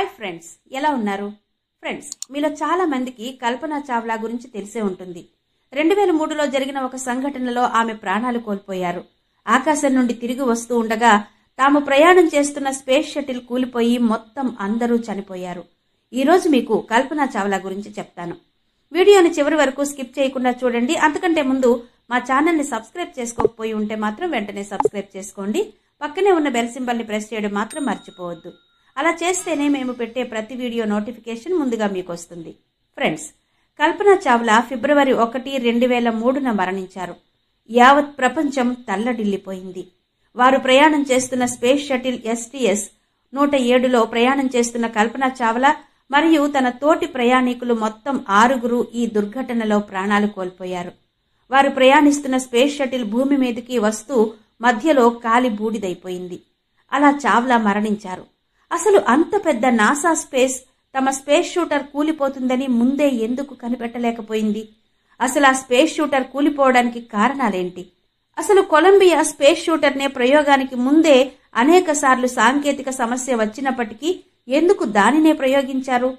hi friends ఎలా ఉన్నారు friends మీలో చాలా మందికి కల్పనా చావ్లా గురించి తెలిసే ఉంటుంది రెండు వేల మూడులో జరిగిన ఒక సంఘటనలో ఆమె ప్రాణాలు కోల్పోయారు ఆకాశం నుండి తిరిగి వస్తూ ఉండగా తాము ప్రయాణం చేస్తున్న స్పేస్ షటిల్ కూలిపోయి మొత్తం అందరూ చనిపోయారు ఈరోజు మీకు కల్పనా చావ్లా గురించి చెప్తాను వీడియోని చివరి వరకు స్కిప్ చేయకుండా చూడండి అంతకంటే ముందు మా ఛానల్ని సబ్స్క్రైబ్ చేసుకోకపోయి ఉంటే మాత్రం వెంటనే సబ్స్క్రైబ్ చేసుకోండి పక్కనే ఉన్న బెల్ సింబల్ని ప్రెస్ చేయడం మాత్రం మర్చిపోవద్దు అలా చేస్తేనే మేము పెట్టే ప్రతి వీడియో నోటిఫికేషన్ ముందుగా మీకు వస్తుంది ఫ్రెండ్స్ కల్పన చావ్లా ఫిబ్రవరి ఒకటి రెండు వేల మూడున మరణించారు యావత్ ప్రపంచం తల్లడిల్లిపోయింది వారు ప్రయాణం చేస్తున్న స్పేస్ షటిల్ ఎస్టీఎస్ నూట ఏడులో ప్రయాణం చేస్తున్న కల్పన చావ్లా మరియు తన తోటి ప్రయాణికులు మొత్తం ఆరుగురు ఈ దుర్ఘటనలో ప్రాణాలు కోల్పోయారు వారు ప్రయాణిస్తున్న స్పేస్ షటిల్ భూమి మీదకి వస్తూ మధ్యలో కాలి బూడిదైపోయింది అలా చావ్లా మరణించారు అసలు అంత పెద్ద నాసా స్పేస్ తమ స్పేస్ షూటర్ కూలిపోతుందని ముందే ఎందుకు కనిపెట్టలేకపోయింది అసలు ఆ స్పేస్ షూటర్ కూలిపోవడానికి కారణాలేంటి అసలు కొలంబియా స్పేస్ షూటర్నే ప్రయోగానికి ముందే అనేక సార్లు సాంకేతిక సమస్య వచ్చినప్పటికీ ఎందుకు దానినే ప్రయోగించారు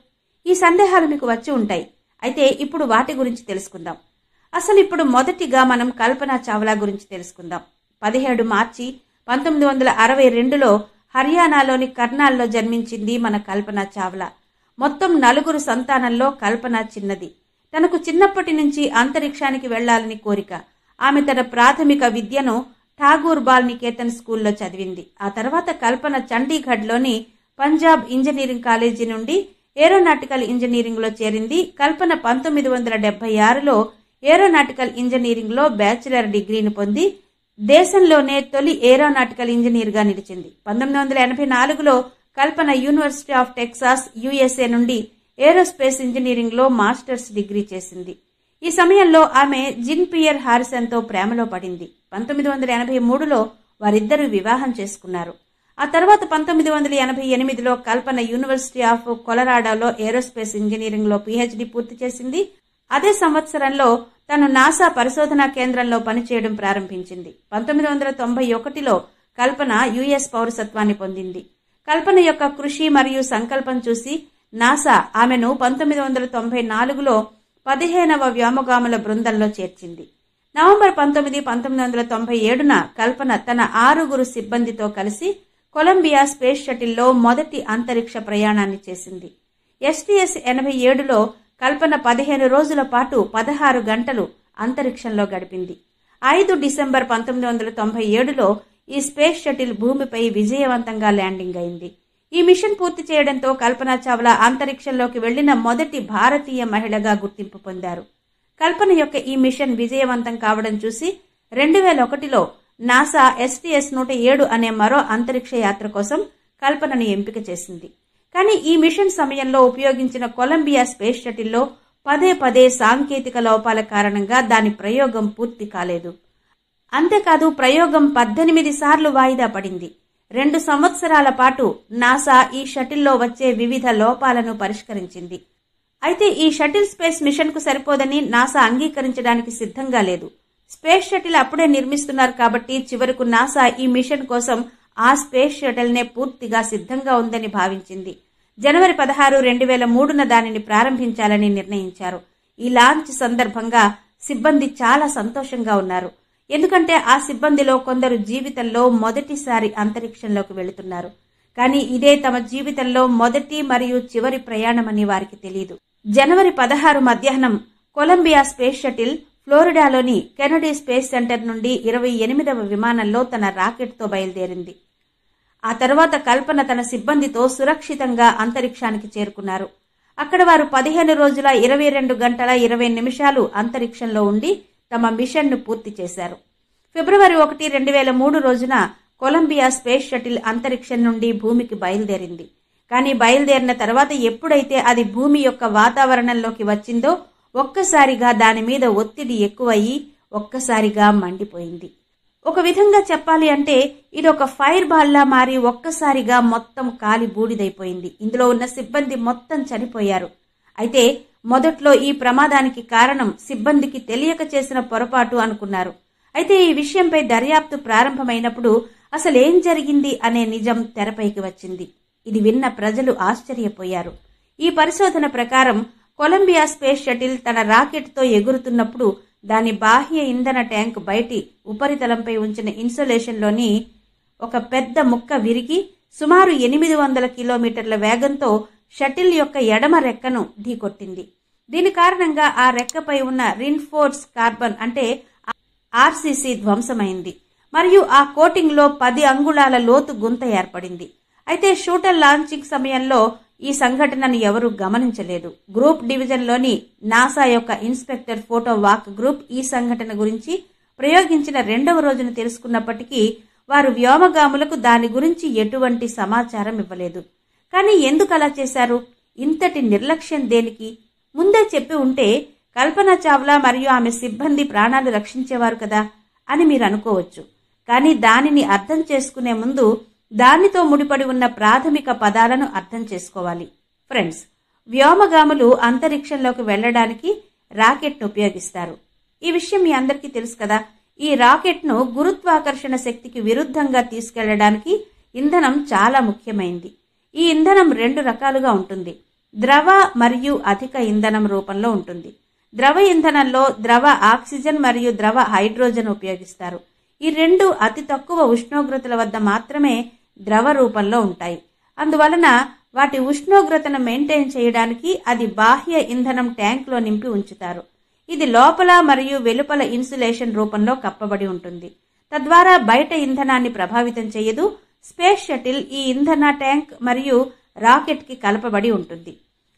ఈ సందేహాలు మీకు వచ్చి ఉంటాయి అయితే ఇప్పుడు వాటి గురించి తెలుసుకుందాం అసలు ఇప్పుడు మొదటిగా మనం కల్పన చావ్లా గురించి తెలుసుకుందాం పదిహేడు మార్చి పంతొమ్మిది వందల అరవై రెండులో హర్యానాలోని కర్నాల్లో జన్మించింది మన కల్పన చావ్లా మొత్తం నలుగురు సంతానంలో కల్పన చిన్నది తనకు చిన్నప్పటి నుంచి అంతరిక్షానికి వెళ్లాలని కోరిక ఆమె తన ప్రాథమిక విద్యను ఠాగూర్ బాల్ నికేతన్ స్కూల్లో చదివింది ఆ తర్వాత కల్పన చండీగఢ్లోని పంజాబ్ ఇంజనీరింగ్ కాలేజీ నుండి ఏరోనాటికల్ ఇంజనీరింగ్లో చేరింది కల్పన పంతొమ్మిది వందల డెబ్బై ఆరులో ఏరోనాటికల్ ఇంజనీరింగ్లో బ్యాచిలర్ డిగ్రీని పొంది దేశంలోనే తొలి ఏరోనాటికల్ ఇంజనీర్గా నిలిచింది పంతొమ్మిది వందల ఎనభై నాలుగులో Kalpana university of Texas USA నుండి ఏరోస్పేస్ ఇంజనీరింగ్లో మాస్టర్స్ డిగ్రీ చేసింది ఈ సమయంలో ఆమె జిన్ పియర్ తో ప్రేమలో పడింది పంతొమ్మిది వందల ఎనభై మూడులో వారిద్దరూ వివాహం చేసుకున్నారు ఆ తర్వాత పంతొమ్మిది వందల ఎనభై ఎనిమిదిలో కల్పన యూనివర్సిటీ ఆఫ్ కొలరాడాలో ఏరోస్పేస్ ఇంజనీరింగ్లో పీహెచ్డీ పూర్తి చేసింది అదే సంవత్సరంలో తను నాసా పరిశోధనా కేంద్రంలో పనిచేయడం ప్రారంభించింది పంతొమ్మిది వందల తొంభై ఒకటిలో కల్పన యుఎస్ పౌరసత్వాన్ని పొందింది కల్పన యొక్క కృషి మరియు సంకల్పం చూసి నాసా ఆమెను పంతొమ్మిది వందల తొంభై నాలుగులో పదిహేనవ వ్యోమగాముల బృందంలో చేర్చింది నవంబర్ పంతొమ్మిది పంతొమ్మిది వందల తొంభై ఏడున కల్పన తన ఆరుగురు సిబ్బందితో కలిసి కొలంబియా స్పేస్ షటిల్లో మొదటి అంతరిక్ష ప్రయాణాన్ని చేసింది ఎస్టీఎస్ ఎనభై ఏడులో కల్పన పదిహేను రోజుల పాటు పదహారు గంటలు అంతరిక్షంలో గడిపింది ఐదు డిసెంబర్ పంతొమ్మిది వందల తొంభై ఏడులో ఈ స్పేస్ షటిల్ భూమిపై విజయవంతంగా ల్యాండింగ్ అయింది ఈ మిషన్ పూర్తి చేయడంతో కల్పన చావ్లా అంతరిక్షంలోకి వెళ్లిన మొదటి భారతీయ మహిళగా గుర్తింపు పొందారు కల్పన యొక్క ఈ మిషన్ విజయవంతం కావడం చూసి రెండు వేల ఒకటిలో నాసా ఎస్టీఎస్ నూట ఏడు అనే మరో అంతరిక్ష యాత్ర కోసం కల్పనను ఎంపిక చేసింది కానీ ఈ మిషన్ సమయంలో ఉపయోగించిన కొలంబియా స్పేస్ షటిల్లో పదే పదే సాంకేతిక లోపాల కారణంగా దాని ప్రయోగం పూర్తి కాలేదు అంతేకాదు ప్రయోగం పద్దెనిమిది సార్లు వాయిదా పడింది రెండు సంవత్సరాల పాటు నాసా ఈ షటిల్లో వచ్చే వివిధ లోపాలను పరిష్కరించింది అయితే ఈ షటిల్ స్పేస్ మిషన్కు సరిపోదని నాసా అంగీకరించడానికి సిద్ధంగా లేదు స్పేస్ షటిల్ అప్పుడే నిర్మిస్తున్నారు కాబట్టి చివరకు నాసా ఈ మిషన్ కోసం ఆ స్పేస్ షటిల్నే పూర్తిగా సిద్ధంగా ఉందని భావించింది జనవరి పదహారు రెండు వేల మూడున దానిని ప్రారంభించాలని నిర్ణయించారు ఈ లాంచ్ సందర్భంగా సిబ్బంది చాలా సంతోషంగా ఉన్నారు ఎందుకంటే ఆ సిబ్బందిలో కొందరు జీవితంలో మొదటిసారి అంతరిక్షంలోకి వెళుతున్నారు కానీ ఇదే తమ జీవితంలో మొదటి మరియు చివరి ప్రయాణమని వారికి తెలియదు జనవరి పదహారు మధ్యాహ్నం కొలంబియా స్పేస్ షటిల్ ఫ్లోరిడాలోని కెనడీ స్పేస్ సెంటర్ నుండి ఇరవై ఎనిమిదవ విమానంలో తన రాకెట్తో బయలుదేరింది ఆ తర్వాత కల్పన తన సిబ్బందితో సురక్షితంగా అంతరిక్షానికి చేరుకున్నారు అక్కడ వారు పదిహేను రోజుల ఇరవై రెండు గంటల ఇరవై నిమిషాలు అంతరిక్షంలో ఉండి తమ మిషన్ను పూర్తి చేశారు ఫిబ్రవరి ఒకటి రెండు వేల మూడు రోజున కొలంబియా స్పేస్ షటిల్ అంతరిక్షం నుండి భూమికి బయలుదేరింది కానీ బయలుదేరిన తర్వాత ఎప్పుడైతే అది భూమి యొక్క వాతావరణంలోకి వచ్చిందో ఒక్కసారిగా దాని మీద ఒత్తిడి ఎక్కువయ్యి ఒక్కసారిగా మండిపోయింది ఒక విధంగా చెప్పాలి అంటే ఇది ఒక ఫైర్ బాల్లా మారి ఒక్కసారిగా మొత్తం కాలి బూడిదైపోయింది ఇందులో ఉన్న సిబ్బంది మొత్తం చనిపోయారు అయితే మొదట్లో ఈ ప్రమాదానికి కారణం సిబ్బందికి తెలియక చేసిన పొరపాటు అనుకున్నారు అయితే ఈ విషయంపై దర్యాప్తు ప్రారంభమైనప్పుడు అసలేం జరిగింది అనే నిజం తెరపైకి వచ్చింది ఇది విన్న ప్రజలు ఆశ్చర్యపోయారు ఈ పరిశోధన ప్రకారం కొలంబియా స్పేస్ షటిల్ తన రాకెట్తో ఎగురుతున్నప్పుడు దాని బాహ్య ఇంధన ట్యాంక్ బయటి ఉపరితలంపై ఉంచిన ఇన్సులేషన్లోని ఒక పెద్ద ముక్క విరిగి సుమారు ఎనిమిది వందల కిలోమీటర్ల వేగంతో షటిల్ యొక్క ఎడమ రెక్కను ఢీకొట్టింది దీని కారణంగా ఆ రెక్కపై ఉన్న రిన్ఫోర్స్ కార్బన్ అంటే ఆర్సీసీ ధ్వంసమైంది మరియు ఆ కోటింగ్లో పది అంగుళాల లోతు గుంత ఏర్పడింది అయితే షూటర్ లాంచింగ్ సమయంలో ఈ సంఘటనను ఎవరూ గమనించలేదు గ్రూప్ డివిజన్లోని నాసా యొక్క ఇన్స్పెక్టర్ ఫోటో వాక్ గ్రూప్ ఈ సంఘటన గురించి ప్రయోగించిన రెండవ రోజున తెలుసుకున్నప్పటికీ వారు వ్యోమగాములకు దాని గురించి ఎటువంటి సమాచారం ఇవ్వలేదు కానీ ఎందుకు అలా చేశారు ఇంతటి నిర్లక్ష్యం దేనికి ముందే చెప్పి ఉంటే కల్పన చావ్లా మరియు ఆమె సిబ్బంది ప్రాణాలు రక్షించేవారు కదా అని మీరు అనుకోవచ్చు కానీ దానిని అర్థం చేసుకునే ముందు దానితో ముడిపడి ఉన్న ప్రాథమిక పదాలను అర్థం చేసుకోవాలి ఫ్రెండ్స్ వ్యోమగాములు అంతరిక్షంలోకి వెళ్లడానికి రాకెట్ను ఉపయోగిస్తారు ఈ విషయం మీ అందరికీ తెలుసు కదా ఈ రాకెట్ను గురుత్వాకర్షణ శక్తికి విరుద్ధంగా తీసుకెళ్లడానికి ఇంధనం చాలా ముఖ్యమైంది ఈ ఇంధనం రెండు రకాలుగా ఉంటుంది ద్రవ మరియు అధిక ఇంధనం రూపంలో ఉంటుంది ద్రవ ఇంధనంలో ద్రవ ఆక్సిజన్ మరియు ద్రవ హైడ్రోజన్ ఉపయోగిస్తారు ఈ రెండు అతి తక్కువ ఉష్ణోగ్రతల వద్ద మాత్రమే ద్రవ రూపంలో ఉంటాయి అందువలన వాటి ఉష్ణోగ్రతను మెయింటైన్ చేయడానికి అది బాహ్య ఇంధనం ట్యాంక్లో నింపి ఉంచుతారు ఇది లోపల మరియు వెలుపల ఇన్సులేషన్ రూపంలో కప్పబడి ఉంటుంది తద్వారా బయట ఇంధనాన్ని ప్రభావితం చేయదు స్పేస్ షటిల్ ఈ ఇంధన ట్యాంక్ మరియు రాకెట్కి కలపబడి ఉంటుంది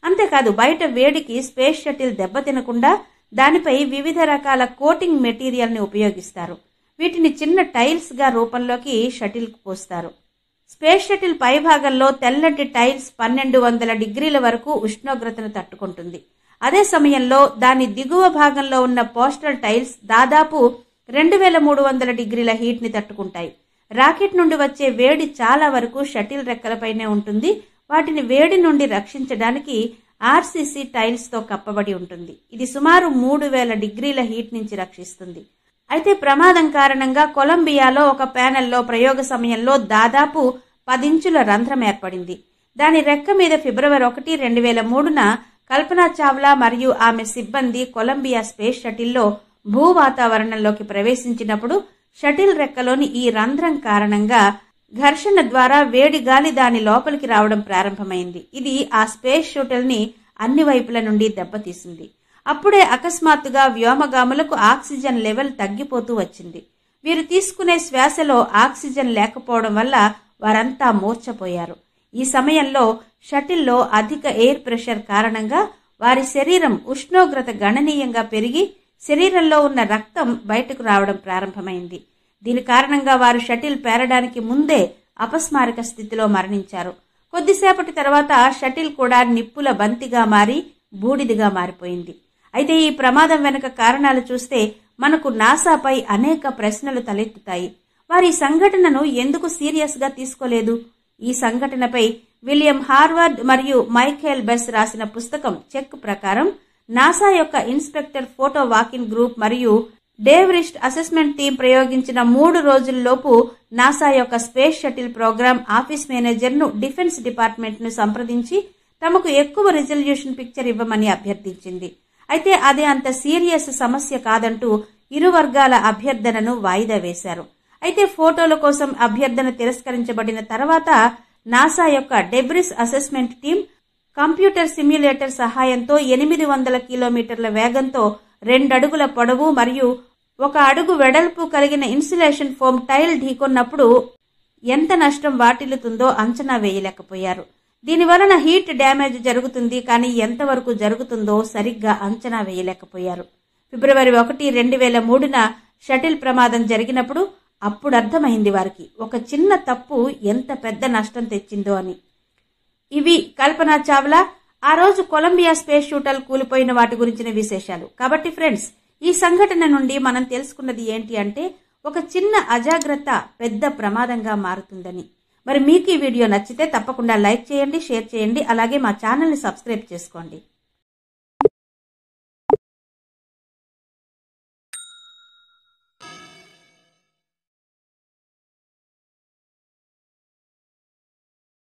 అంతేకాదు బయట వేడికి స్పేస్ షటిల్ దెబ్బతినకుండా దానిపై వివిధ రకాల కోటింగ్ మెటీరియల్ని ఉపయోగిస్తారు వీటిని చిన్న టైల్స్గా రూపంలోకి షటిల్కు పోస్తారు స్పేస్ షటిల్ పైభాగంలో తెల్లటి టైల్స్ పన్నెండు వందల డిగ్రీల వరకు ఉష్ణోగ్రతను తట్టుకుంటుంది అదే సమయంలో దాని దిగువ భాగంలో ఉన్న పోస్టల్ టైల్స్ దాదాపు రెండు వేల మూడు వందల డిగ్రీల హీట్ని తట్టుకుంటాయి రాకెట్ నుండి వచ్చే వేడి చాలా వరకు షటిల్ రెక్కలపైనే ఉంటుంది వాటిని వేడి నుండి రక్షించడానికి ఆర్సీసీ టైల్స్తో కప్పబడి ఉంటుంది ఇది సుమారు మూడు వేల డిగ్రీల హీట్ నుంచి రక్షిస్తుంది అయితే ప్రమాదం కారణంగా కొలంబియాలో ఒక ప్యానెల్లో ప్రయోగ సమయంలో దాదాపు పదించుల రంధ్రం ఏర్పడింది దాని రెక్క మీద ఫిబ్రవరి ఒకటి రెండు వేల మూడున కల్పనా చావ్లా మరియు ఆమె సిబ్బంది కొలంబియా స్పేస్ షటిల్లో భూ వాతావరణంలోకి ప్రవేశించినప్పుడు షటిల్ రెక్కలోని ఈ రంధ్రం కారణంగా ఘర్షణ ద్వారా వేడి గాలి దాని లోపలికి రావడం ప్రారంభమైంది ఇది ఆ స్పేస్ ని అన్ని వైపుల నుండి దెబ్బతీసింది అప్పుడే అకస్మాత్తుగా వ్యోమగాములకు ఆక్సిజన్ లెవెల్ తగ్గిపోతూ వచ్చింది వీరు తీసుకునే శ్వాసలో ఆక్సిజన్ లేకపోవడం వల్ల వారంతా మూర్చపోయారు ఈ సమయంలో షటిల్లో అధిక ఎయిర్ ప్రెషర్ కారణంగా వారి శరీరం ఉష్ణోగ్రత గణనీయంగా పెరిగి శరీరంలో ఉన్న రక్తం బయటకు రావడం ప్రారంభమైంది దీని కారణంగా వారు షటిల్ పేరడానికి ముందే అపస్మారక స్థితిలో మరణించారు కొద్దిసేపటి తర్వాత షటిల్ కూడా నిప్పుల బంతిగా మారి బూడిదిగా మారిపోయింది అయితే ఈ ప్రమాదం వెనుక కారణాలు చూస్తే మనకు నాసాపై అనేక ప్రశ్నలు తలెత్తుతాయి వారి సంఘటనను ఎందుకు సీరియస్గా తీసుకోలేదు ఈ సంఘటనపై విలియం హార్వర్డ్ మరియు మైఖేల్ బెస్ రాసిన పుస్తకం చెక్ ప్రకారం నాసా యొక్క ఇన్స్పెక్టర్ ఫోటో వాకిన్ గ్రూప్ మరియు డేవ్రిస్ట్ అసెస్మెంట్ టీం ప్రయోగించిన మూడు రోజుల్లోపు నాసా యొక్క స్పేస్ షటిల్ ప్రోగ్రాం ఆఫీస్ మేనేజర్ను డిఫెన్స్ డిపార్ట్మెంట్ను సంప్రదించి తమకు ఎక్కువ రిజల్యూషన్ పిక్చర్ ఇవ్వమని అభ్యర్థించింది అయితే అది అంత సీరియస్ సమస్య కాదంటూ ఇరు వర్గాల అభ్యర్థనను వాయిదా వేశారు అయితే ఫోటోల కోసం అభ్యర్థన తిరస్కరించబడిన తర్వాత నాసా యొక్క debris assessment team computer simulator సహాయంతో ఎనిమిది వందల కిలోమీటర్ల వేగంతో రెండడుగుల పొడవు మరియు ఒక అడుగు వెడల్పు కలిగిన ఇన్సులేషన్ ఫోమ్ టైల్ ఢీకొన్నప్పుడు ఎంత నష్టం వాటిల్లుతుందో అంచనా వేయలేకపోయారు దీని వలన హీట్ డ్యామేజ్ జరుగుతుంది కానీ ఎంతవరకు జరుగుతుందో సరిగ్గా అంచనా వేయలేకపోయారు ఫిబ్రవరి ఒకటి రెండు వేల మూడున షటిల్ ప్రమాదం జరిగినప్పుడు అప్పుడు అర్థమైంది వారికి ఒక చిన్న తప్పు ఎంత పెద్ద నష్టం తెచ్చిందో అని ఇవి కల్పనా చావ్లా ఆ రోజు కొలంబియా స్పేస్ షూటల్ కూలిపోయిన వాటి గురించిన విశేషాలు కాబట్టి ఫ్రెండ్స్ ఈ సంఘటన నుండి మనం తెలుసుకున్నది ఏంటి అంటే ఒక చిన్న అజాగ్రత్త పెద్ద ప్రమాదంగా మారుతుందని మరి మీకు ఈ వీడియో నచ్చితే తప్పకుండా లైక్ చేయండి షేర్ చేయండి అలాగే మా ఛానల్ని సబ్స్క్రైబ్ చేసుకోండి